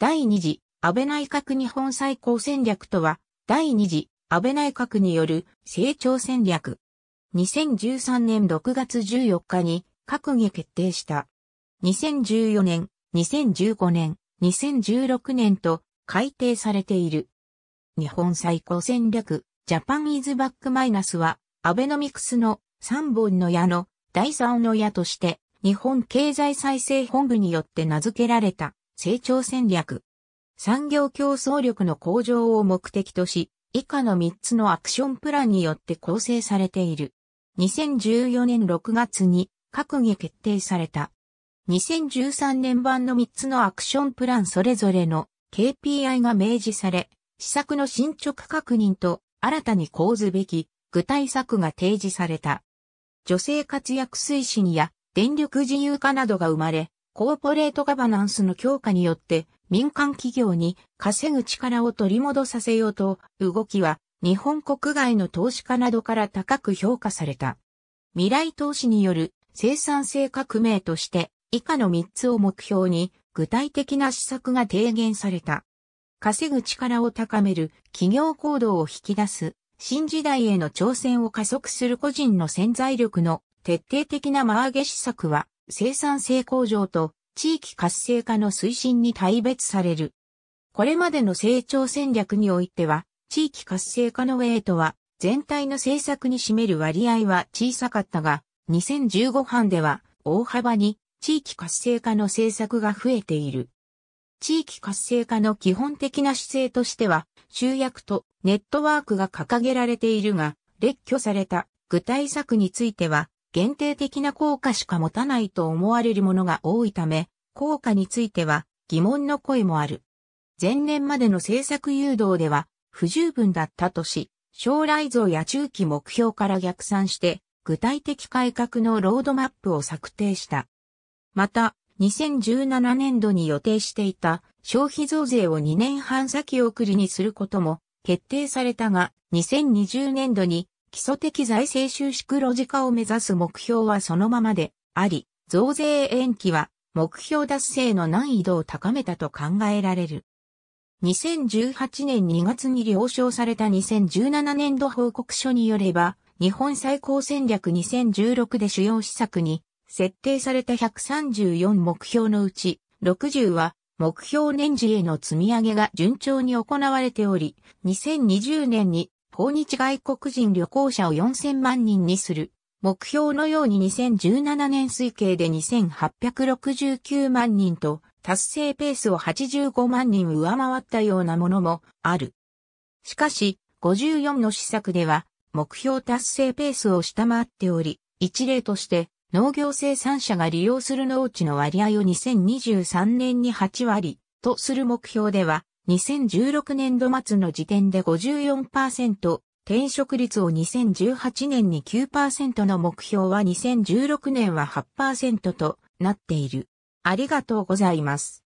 第二次安倍内閣日本最高戦略とは、第二次安倍内閣による成長戦略。2013年6月14日に閣議決定した。2014年、2015年、2016年と改定されている。日本最高戦略、ジャパンイズバックマイナスは、アベノミクスの3本の矢の第3の矢として、日本経済再生本部によって名付けられた。成長戦略。産業競争力の向上を目的とし、以下の3つのアクションプランによって構成されている。2014年6月に閣議決定された。2013年版の3つのアクションプランそれぞれの KPI が明示され、施策の進捗確認と新たに講ずべき具体策が提示された。女性活躍推進や電力自由化などが生まれ、コーポレートガバナンスの強化によって民間企業に稼ぐ力を取り戻させようと動きは日本国外の投資家などから高く評価された。未来投資による生産性革命として以下の3つを目標に具体的な施策が提言された。稼ぐ力を高める企業行動を引き出す新時代への挑戦を加速する個人の潜在力の徹底的な間上げ施策は生産性向上と地域活性化の推進に大別される。これまでの成長戦略においては、地域活性化のウェイトは、全体の政策に占める割合は小さかったが、2015版では大幅に地域活性化の政策が増えている。地域活性化の基本的な姿勢としては、集約とネットワークが掲げられているが、列挙された具体策については、限定的な効果しか持たないと思われるものが多いため、効果については疑問の声もある。前年までの政策誘導では不十分だったとし、将来像や中期目標から逆算して、具体的改革のロードマップを策定した。また、2017年度に予定していた消費増税を2年半先送りにすることも決定されたが、2020年度に基礎的財政収縮ロジ化を目指す目標はそのままであり、増税延期は目標達成の難易度を高めたと考えられる。2018年2月に了承された2017年度報告書によれば、日本最高戦略2016で主要施策に設定された134目標のうち60は目標年次への積み上げが順調に行われており、2020年に訪日外国人旅行者を4000万人にする。目標のように2017年推計で2869万人と達成ペースを85万人上回ったようなものもある。しかし、54の施策では目標達成ペースを下回っており、一例として農業生産者が利用する農地の割合を2023年に8割とする目標では2016年度末の時点で54%、転職率を2018年に9%の目標は2016年は8%となっている。ありがとうございます。